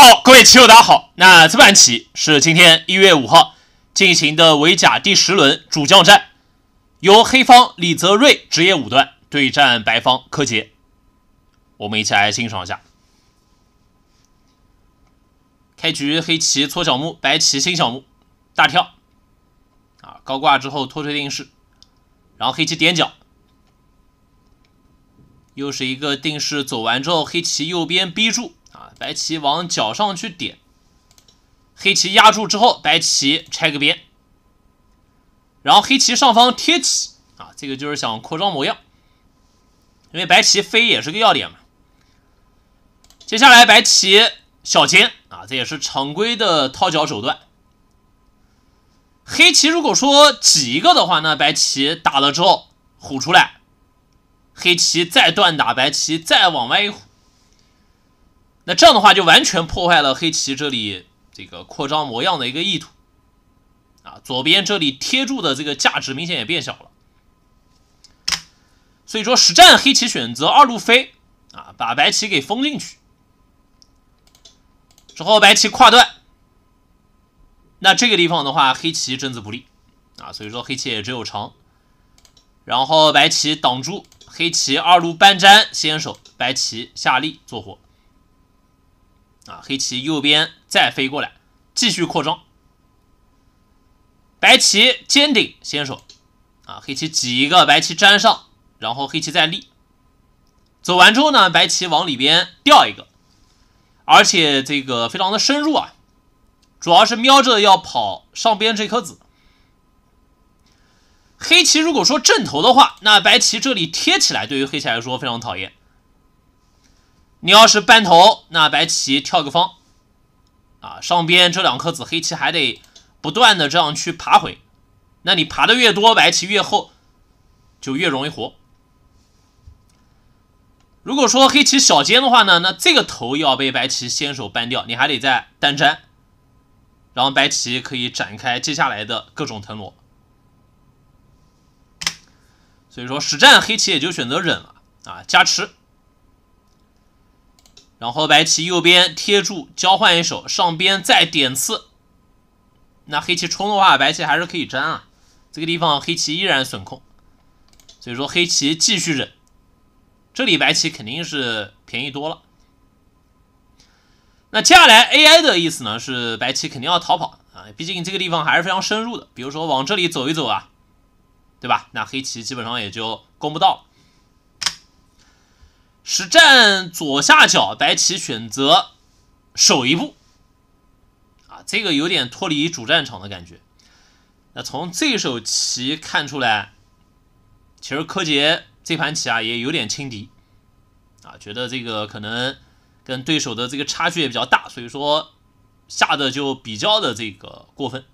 好，各位棋友，大家好。那这盘棋是今天一月五号进行的围甲第十轮主将战，由黑方李泽瑞职业五段对战白方柯洁。我们一起来欣赏一下。开局黑棋搓小目，白棋新小目，大跳。啊，高挂之后拖推定式，然后黑棋点角，又是一个定式。走完之后，黑棋右边逼住。白棋往角上去点，黑棋压住之后，白棋拆个边，然后黑棋上方贴起啊，这个就是想扩张模样。因为白棋飞也是个要点嘛。接下来白棋小尖啊，这也是常规的掏角手段。黑棋如果说挤一个的话，那白棋打了之后虎出来，黑棋再断打，白棋再往外一虎。那这样的话，就完全破坏了黑棋这里这个扩张模样的一个意图啊！左边这里贴住的这个价值明显也变小了，所以说实战黑棋选择二路飞啊，把白棋给封进去，之后白棋跨断。那这个地方的话，黑棋贞子不利啊，所以说黑棋也只有长，然后白棋挡住黑棋二路搬粘先手，白棋下力做活。啊，黑棋右边再飞过来，继续扩张。白棋尖顶先手，啊，黑棋挤一个，白棋粘上，然后黑棋再立。走完之后呢，白棋往里边掉一个，而且这个非常的深入啊，主要是瞄着要跑上边这颗子。黑棋如果说正头的话，那白棋这里贴起来，对于黑棋来说非常讨厌。你要是扳头，那白棋跳个方，啊，上边这两颗子黑棋还得不断的这样去爬回，那你爬的越多，白棋越厚，就越容易活。如果说黑棋小尖的话呢，那这个头要被白棋先手扳掉，你还得再单粘，然后白棋可以展开接下来的各种腾挪。所以说实战黑棋也就选择忍了啊，加持。然后白棋右边贴住交换一手，上边再点刺，那黑棋冲的话，白棋还是可以粘啊。这个地方黑棋依然损控，所以说黑棋继续忍。这里白棋肯定是便宜多了。那接下来 AI 的意思呢，是白棋肯定要逃跑啊，毕竟这个地方还是非常深入的。比如说往这里走一走啊，对吧？那黑棋基本上也就攻不到。实战左下角，白棋选择守一步，啊，这个有点脱离主战场的感觉。那从这手棋看出来，其实柯洁这盘棋啊也有点轻敌，啊，觉得这个可能跟对手的这个差距也比较大，所以说下的就比较的这个过分。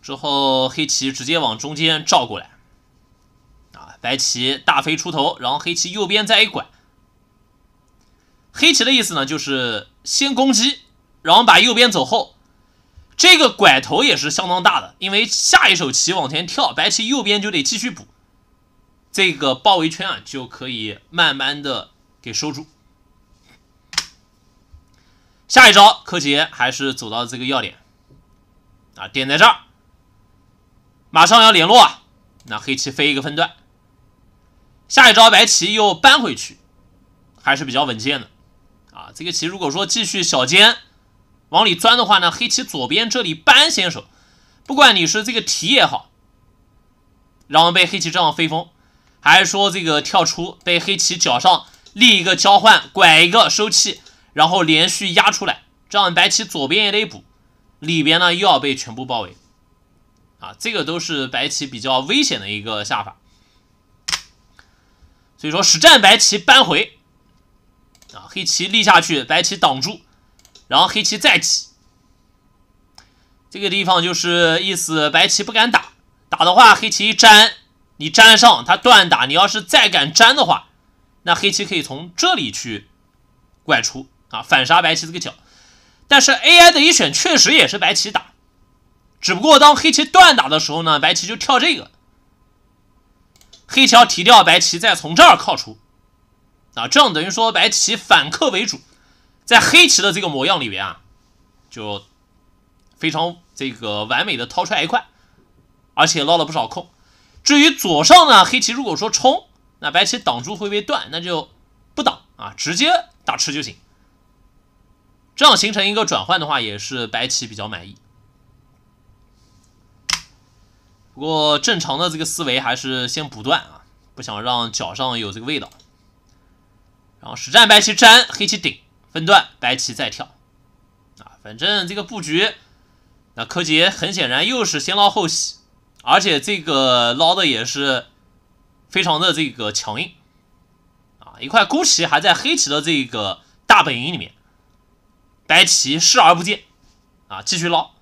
之后黑棋直接往中间照过来。白棋大飞出头，然后黑棋右边再一拐。黑棋的意思呢，就是先攻击，然后把右边走后，这个拐头也是相当大的，因为下一手棋往前跳，白棋右边就得继续补，这个包围圈啊就可以慢慢的给收住。下一招柯洁还是走到这个要点，啊点在这儿，马上要联络啊，那黑棋飞一个分段。下一招白棋又扳回去，还是比较稳健的啊。这个棋如果说继续小尖往里钻的话呢，黑棋左边这里扳先手，不管你是这个提也好，然后被黑棋这样飞风，还是说这个跳出被黑棋角上立一个交换拐一个收气，然后连续压出来，这样白棋左边也得补，里边呢又要被全部包围啊。这个都是白棋比较危险的一个下法。所以说，实战白棋扳回，啊，黑棋立下去，白棋挡住，然后黑棋再起。这个地方就是意思，白棋不敢打，打的话黑棋一粘，你粘上它断打，你要是再敢粘的话，那黑棋可以从这里去拐出啊，反杀白棋这个角。但是 AI 的一选确实也是白棋打，只不过当黑棋断打的时候呢，白棋就跳这个。黑棋提掉白棋，再从这儿靠出，啊，这样等于说白棋反客为主，在黑棋的这个模样里面啊，就非常这个完美的掏出来一块，而且捞了不少空。至于左上呢，黑棋如果说冲，那白棋挡住会被断，那就不挡啊，直接打吃就行。这样形成一个转换的话，也是白棋比较满意。不过正常的这个思维还是先不断啊，不想让脚上有这个味道。然后实战白棋粘黑棋顶分段，白棋再跳啊，反正这个布局，那柯洁很显然又是先捞后洗，而且这个捞的也是非常的这个强硬啊，一块孤棋还在黑棋的这个大本营里面，白棋视而不见啊，继续捞。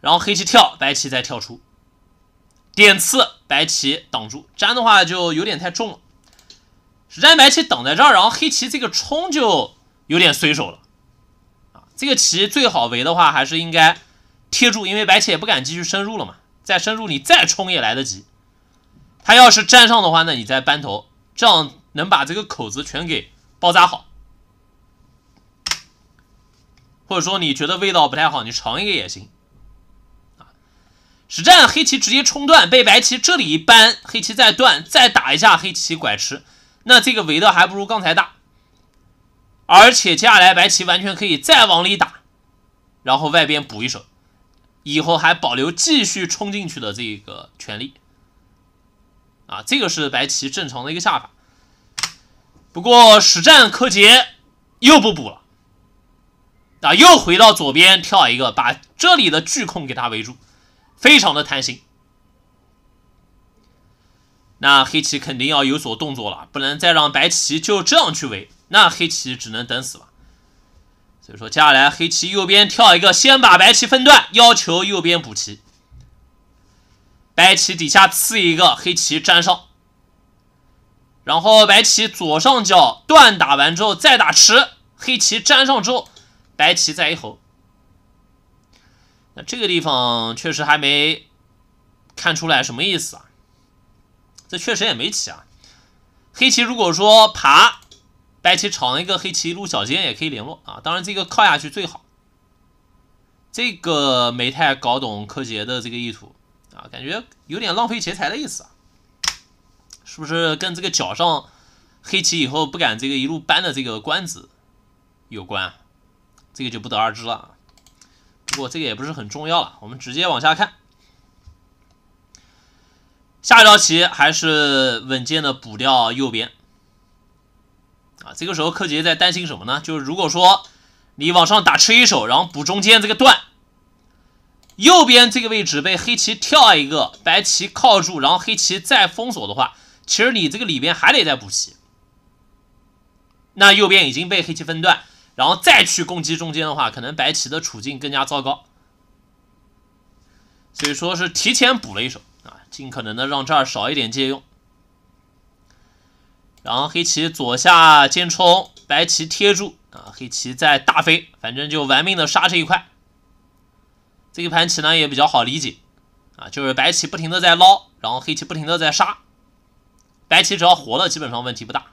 然后黑棋跳，白棋再跳出，点刺白棋挡住粘的话就有点太重了，实战白棋挡在这儿，然后黑棋这个冲就有点随手了啊。这个棋最好围的话还是应该贴住，因为白棋也不敢继续深入了嘛。再深入你再冲也来得及，它要是粘上的话呢，你再扳头，这样能把这个口子全给包扎好。或者说你觉得味道不太好，你尝一个也行。实战黑棋直接冲断，被白棋这里一扳，黑棋再断再打一下，黑棋拐吃，那这个围的还不如刚才大。而且接下来白棋完全可以再往里打，然后外边补一手，以后还保留继续冲进去的这个权利。啊，这个是白棋正常的一个下法。不过实战柯洁又不补了，啊，又回到左边跳一个，把这里的巨控给他围住。非常的贪心。那黑棋肯定要有所动作了，不能再让白棋就这样去围，那黑棋只能等死了。所以说，接下来黑棋右边跳一个，先把白棋分段，要求右边补棋。白棋底下刺一个，黑棋粘上，然后白棋左上角断打完之后再打吃，黑棋粘上之后，白棋再一吼，那这个地方确实还没看出来什么意思啊，这确实也没起啊。黑棋如果说爬，白棋长一个，黑棋一路小尖也可以联络啊。当然这个靠下去最好。这个没太搞懂柯洁的这个意图啊，感觉有点浪费劫财的意思啊。是不是跟这个脚上黑棋以后不敢这个一路搬的这个官子有关？这个就不得而知了。不过这个也不是很重要了，我们直接往下看。下一道棋还是稳健的补掉右边。啊，这个时候柯洁在担心什么呢？就是如果说你往上打吃一手，然后补中间这个段，右边这个位置被黑棋跳一个，白棋靠住，然后黑棋再封锁的话，其实你这个里边还得再补棋。那右边已经被黑棋分段。然后再去攻击中间的话，可能白棋的处境更加糟糕，所以说是提前补了一手啊，尽可能的让这儿少一点借用。然后黑棋左下尖冲，白棋贴住啊，黑棋再大飞，反正就玩命的杀这一块。这一盘棋呢也比较好理解啊，就是白棋不停的在捞，然后黑棋不停的在杀，白棋只要活了，基本上问题不大。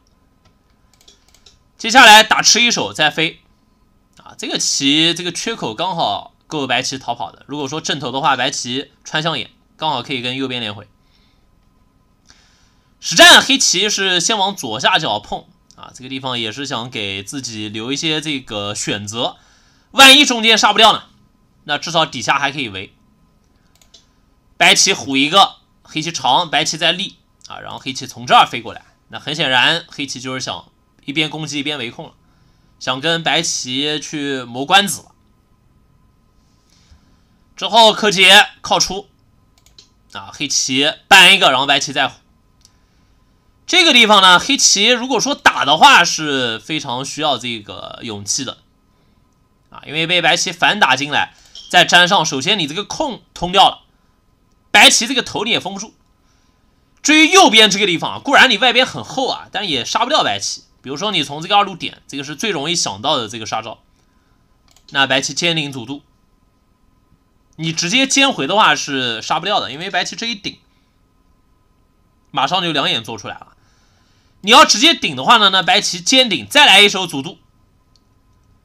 接下来打吃一手再飞，啊，这个棋这个缺口刚好够白棋逃跑的。如果说正头的话，白棋穿象眼，刚好可以跟右边连回。实战黑棋是先往左下角碰，啊，这个地方也是想给自己留一些这个选择，万一中间杀不掉呢，那至少底下还可以围。白棋虎一个，黑棋长，白棋再立，啊，然后黑棋从这儿飞过来，那很显然黑棋就是想。一边攻击一边围控了，想跟白棋去磨官子。之后柯洁靠出，啊，黑棋搬一个，然后白棋虎。这个地方呢，黑棋如果说打的话，是非常需要这个勇气的，啊，因为被白棋反打进来，再粘上，首先你这个空通掉了，白棋这个头你也封不住。至于右边这个地方，固然你外边很厚啊，但也杀不掉白棋。比如说，你从这个二路点，这个是最容易想到的这个杀招。那白棋尖顶阻度，你直接尖回的话是杀不掉的，因为白棋这一顶，马上就两眼做出来了。你要直接顶的话呢，那白棋尖顶再来一手阻度，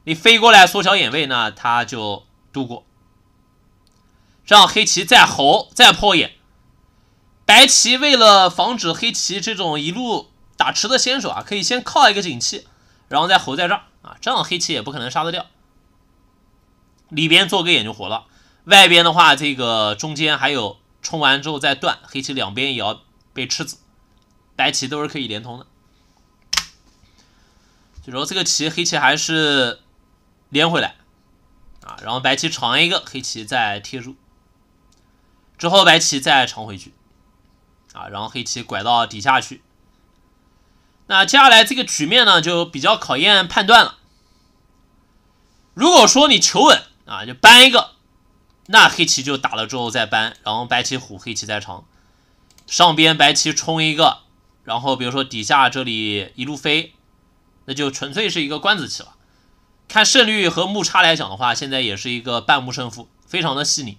你飞过来缩小眼位呢，他就度过，让黑棋再吼，再破眼。白棋为了防止黑棋这种一路。打吃的先手啊，可以先靠一个景气，然后再活在这儿啊，这样黑棋也不可能杀得掉。里边做个眼就活了，外边的话，这个中间还有冲完之后再断，黑棋两边也要被吃子，白棋都是可以连通的。就说这个棋，黑棋还是连回来啊，然后白棋长一个，黑棋再贴住，之后白棋再长回去啊，然后黑棋拐到底下去。那接下来这个局面呢，就比较考验判断了。如果说你求稳啊，就搬一个，那黑棋就打了之后再搬，然后白棋虎，黑棋再长。上边白棋冲一个，然后比如说底下这里一路飞，那就纯粹是一个官子棋了。看胜率和目差来讲的话，现在也是一个半目胜负，非常的细腻。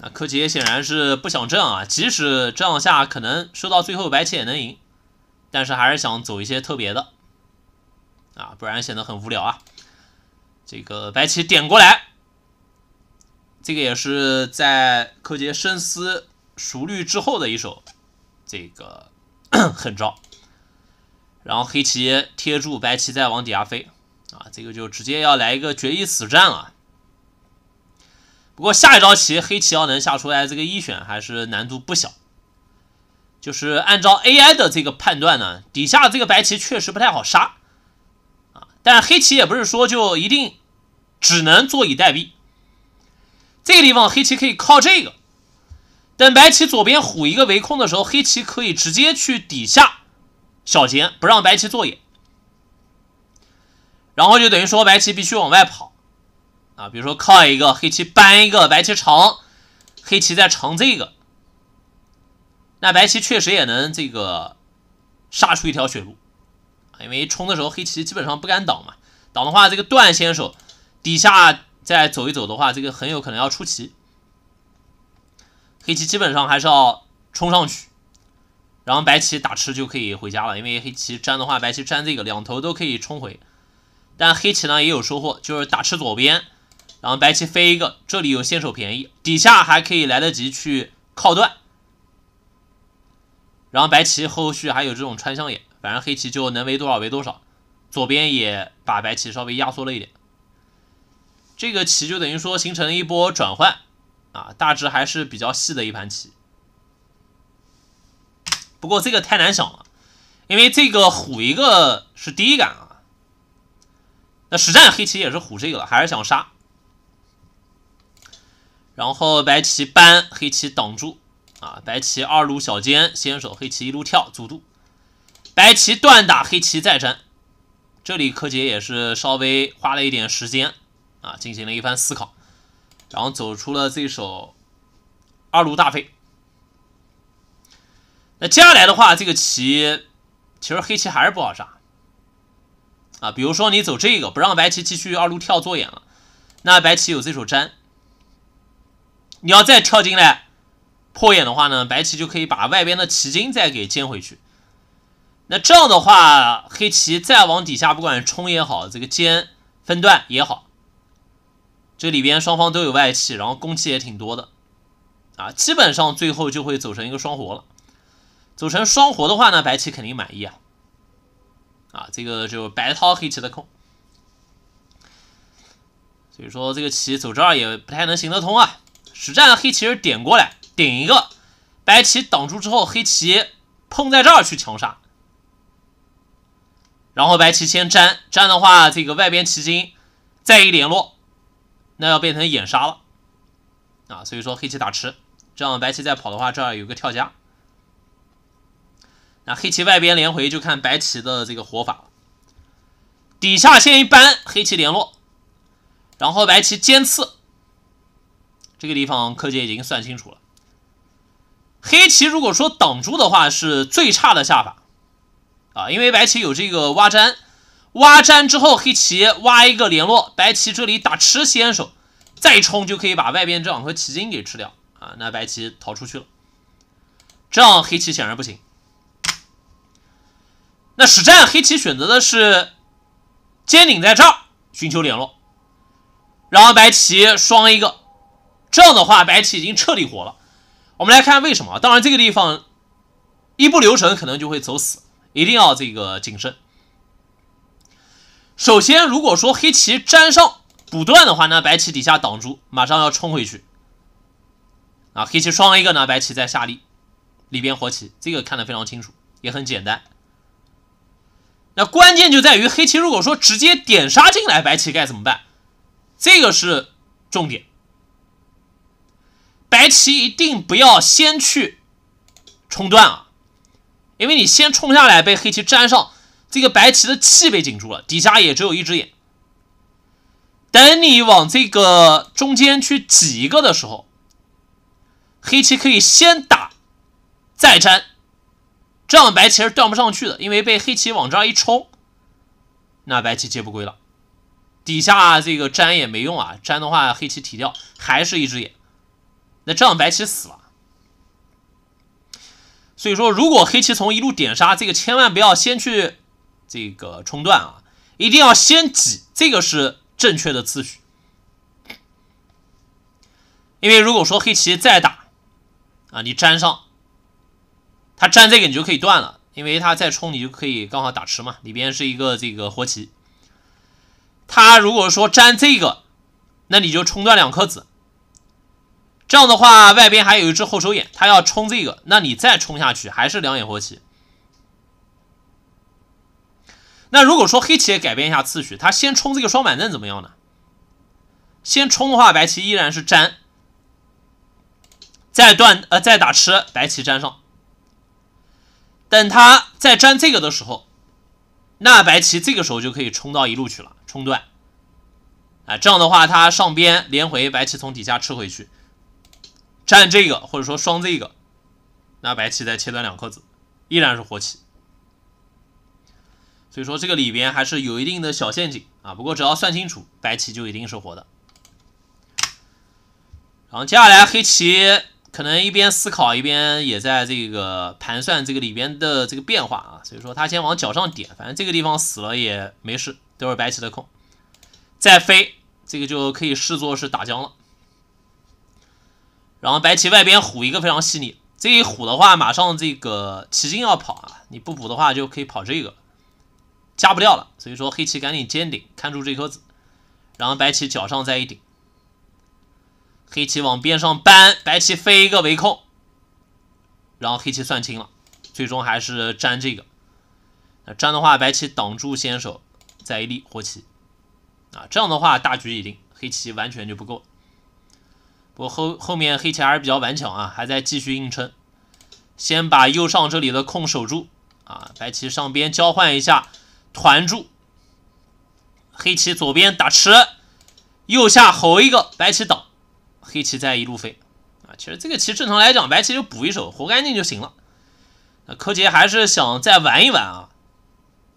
那柯洁显然是不想这样啊，即使这样下，可能收到最后白棋也能赢，但是还是想走一些特别的，啊，不然显得很无聊啊。这个白棋点过来，这个也是在柯洁深思熟虑之后的一手，这个 狠招。然后黑棋贴住，白棋再往底下飞，啊，这个就直接要来一个决一死战了。不过下一招棋，黑棋要能下出来，这个一选还是难度不小。就是按照 AI 的这个判断呢，底下这个白棋确实不太好杀啊。但黑棋也不是说就一定只能坐以待毙。这个地方黑棋可以靠这个，等白棋左边虎一个围控的时候，黑棋可以直接去底下小劫，不让白棋坐眼。然后就等于说白棋必须往外跑。啊，比如说靠一个黑棋搬一个白棋长，黑棋再长这个，那白棋确实也能这个杀出一条血路因为冲的时候黑棋基本上不敢挡嘛，挡的话这个段先手底下再走一走的话，这个很有可能要出棋，黑棋基本上还是要冲上去，然后白棋打吃就可以回家了，因为黑棋粘的话，白棋粘这个两头都可以冲回，但黑棋呢也有收获，就是打吃左边。然后白棋飞一个，这里有先手便宜，底下还可以来得及去靠断。然后白棋后续还有这种穿象眼，反正黑棋就能围多少围多少，左边也把白棋稍微压缩了一点。这个棋就等于说形成了一波转换啊，大致还是比较细的一盘棋。不过这个太难想了，因为这个虎一个是第一感啊。那实战黑棋也是虎这个了，还是想杀。然后白棋搬，黑棋挡住啊！白棋二路小尖先手，黑棋一路跳阻住，白棋断打，黑棋再粘。这里柯洁也是稍微花了一点时间啊，进行了一番思考，然后走出了这手二路大飞。那接下来的话，这个棋其实黑棋还是不好杀啊。比如说你走这个，不让白棋继续二路跳做眼了，那白棋有这手粘。你要再跳进来破眼的话呢，白棋就可以把外边的棋筋再给尖回去。那这样的话，黑棋再往底下不管冲也好，这个尖分段也好，这里边双方都有外气，然后攻气也挺多的，啊，基本上最后就会走成一个双活了。走成双活的话呢，白棋肯定满意啊，啊，这个就白掏黑棋的空。所以说这个棋走这儿也不太能行得通啊。实战黑棋是点过来顶一个，白棋挡住之后，黑棋碰在这儿去强杀，然后白棋先粘粘的话，这个外边棋筋再一联络，那要变成眼杀了啊，所以说黑棋打吃，这样白棋再跑的话，这儿有个跳夹，那黑棋外边连回就看白棋的这个活法底下先一扳，黑棋联络，然后白棋尖刺。这个地方柯洁已经算清楚了。黑棋如果说挡住的话，是最差的下法啊，因为白棋有这个挖粘，挖粘之后黑棋挖一个联络，白棋这里打吃先手，再冲就可以把外边这两颗棋筋给吃掉啊，那白棋逃出去了，这样黑棋显然不行。那实战黑棋选择的是尖顶在这儿寻求联络，然后白棋双一个。这样的话，白棋已经彻底活了。我们来看为什么。当然，这个地方一不留神可能就会走死，一定要这个谨慎。首先，如果说黑棋粘上不断的话呢，白棋底下挡住，马上要冲回去。啊，黑棋双一个呢，白棋再下立，里边活棋，这个看得非常清楚，也很简单。那关键就在于黑棋如果说直接点杀进来，白棋该怎么办？这个是重点。白棋一定不要先去冲断啊，因为你先冲下来被黑棋粘上，这个白棋的气被顶住了，底下也只有一只眼。等你往这个中间去挤一个的时候，黑棋可以先打再粘，这样白棋是断不上去的，因为被黑棋往这儿一冲，那白棋接不归了，底下这个粘也没用啊，粘的话黑棋提掉还是一只眼。那这样白棋死了，所以说如果黑棋从一路点杀，这个千万不要先去这个冲断啊，一定要先挤，这个是正确的次序。因为如果说黑棋再打啊，你粘上，他粘这个你就可以断了，因为他再冲你就可以刚好打吃嘛，里边是一个这个活棋。他如果说粘这个，那你就冲断两颗子。这样的话，外边还有一只后手眼，他要冲这个，那你再冲下去还是两眼活棋。那如果说黑棋也改变一下次序，他先冲这个双板凳怎么样呢？先冲的话，白棋依然是粘，再断呃再打吃，白棋粘上。等他再粘这个的时候，那白棋这个时候就可以冲到一路去了，冲断。哎，这样的话，他上边连回，白棋从底下吃回去。占这个或者说双这个，那白棋再切断两颗子，依然是活棋。所以说这个里边还是有一定的小陷阱啊。不过只要算清楚，白棋就一定是活的。然后接下来黑棋可能一边思考一边也在这个盘算这个里边的这个变化啊。所以说他先往角上点，反正这个地方死了也没事，都是白棋的空。再飞，这个就可以视作是打僵了。然后白棋外边虎一个非常细腻，这一虎的话马上这个棋筋要跑啊，你不补的话就可以跑这个，加不掉了。所以说黑棋赶紧尖顶，看住这颗子，然后白棋脚上再一顶，黑棋往边上搬，白棋飞一个围控，然后黑棋算清了，最终还是粘这个，粘的话白棋挡住先手，再一立活棋，啊这样的话大局已定，黑棋完全就不够了。我后后面黑棋还是比较顽强啊，还在继续硬撑，先把右上这里的空守住啊，白棋上边交换一下，团住，黑棋左边打吃，右下吼一个，白棋挡，黑棋再一路飞啊，其实这个棋正常来讲，白棋就补一手活干净就行了，那柯洁还是想再玩一玩啊，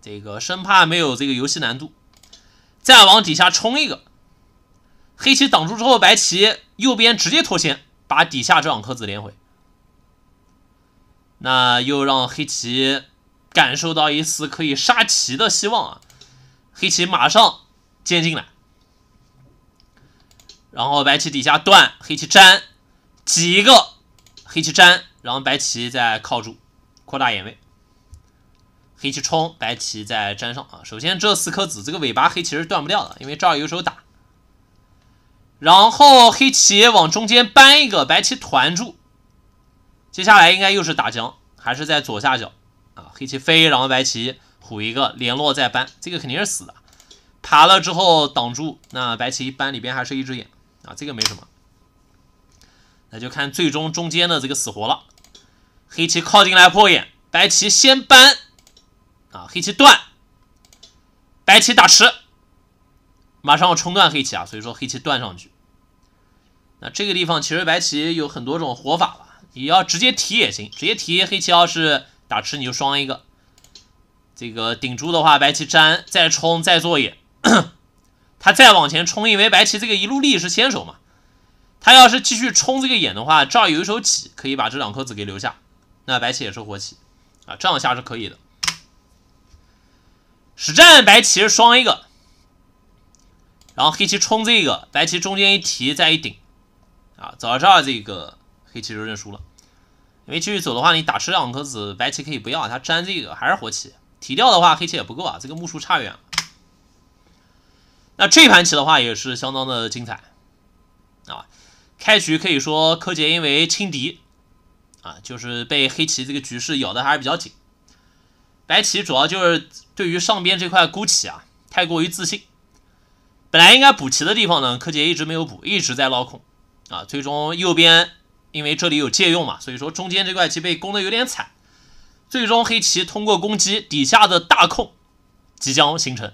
这个生怕没有这个游戏难度，再往底下冲一个。黑棋挡住之后，白棋右边直接脱先，把底下这两颗子连回。那又让黑棋感受到一丝可以杀棋的希望啊！黑棋马上尖进来，然后白棋底下断，黑棋粘几个，黑棋粘，然后白棋再靠住扩大眼位，黑棋冲，白棋再粘上啊！首先这四颗子，这个尾巴黑棋是断不掉的，因为这儿有手打。然后黑棋往中间搬一个，白棋团住。接下来应该又是打将，还是在左下角啊？黑棋飞，然后白棋虎一个联络再搬，这个肯定是死的。爬了之后挡住，那白棋一搬里边还是一只眼啊，这个没什么。那就看最终中间的这个死活了。黑棋靠近来破眼，白棋先搬啊，黑棋断，白棋打吃，马上要冲断黑棋啊，所以说黑棋断上去。那这个地方，其实白棋有很多种活法吧，你要直接提也行，直接提黑棋，要是打吃你就双一个。这个顶住的话，白棋粘再冲再做眼，他再往前冲因为白棋这个一路力是先手嘛。他要是继续冲这个眼的话，这儿有一手起，可以把这两颗子给留下。那白棋也是活棋啊，这样下是可以的。实战白棋是双一个，然后黑棋冲这个，白棋中间一提再一顶。啊，到这儿，这个黑棋就认输了，因为继续走的话，你打吃两颗子，白棋可以不要，它粘这个还是活棋。提掉的话，黑棋也不够啊，这个目数差远了。那这盘棋的话也是相当的精彩啊！开局可以说柯洁因为轻敌啊，就是被黑棋这个局势咬得还是比较紧。白棋主要就是对于上边这块孤棋啊太过于自信，本来应该补棋的地方呢，柯洁一直没有补，一直在捞空。啊，最终右边因为这里有借用嘛，所以说中间这块棋被攻得有点惨。最终黑棋通过攻击底下的大空即将形成。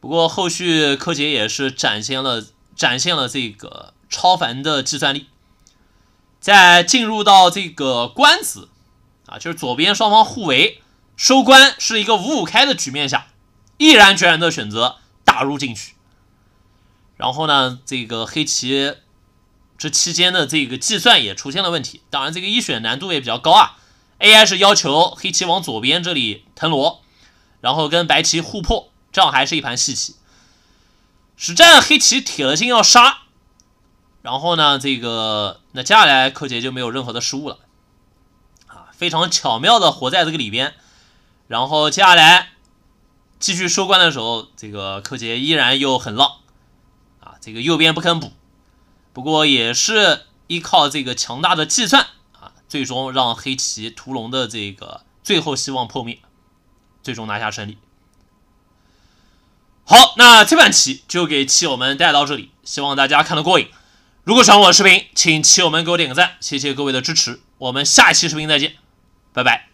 不过后续柯洁也是展现了展现了这个超凡的计算力，在进入到这个官子啊，就是左边双方互为收官是一个五五开的局面下，毅然决然的选择打入进去。然后呢，这个黑棋。这期间的这个计算也出现了问题，当然这个一选难度也比较高啊。AI 是要求黑棋往左边这里腾挪，然后跟白棋互破，这样还是一盘细棋。实战黑棋铁了心要杀，然后呢，这个那接下来柯洁就没有任何的失误了啊，非常巧妙的活在这个里边，然后接下来继续收官的时候，这个柯洁依然又很浪啊，这个右边不肯补。不过也是依靠这个强大的计算啊，最终让黑棋屠龙的这个最后希望破灭，最终拿下胜利。好，那这盘棋就给棋友们带到这里，希望大家看得过瘾。如果喜欢我的视频，请棋友们给我点个赞，谢谢各位的支持。我们下一期视频再见，拜拜。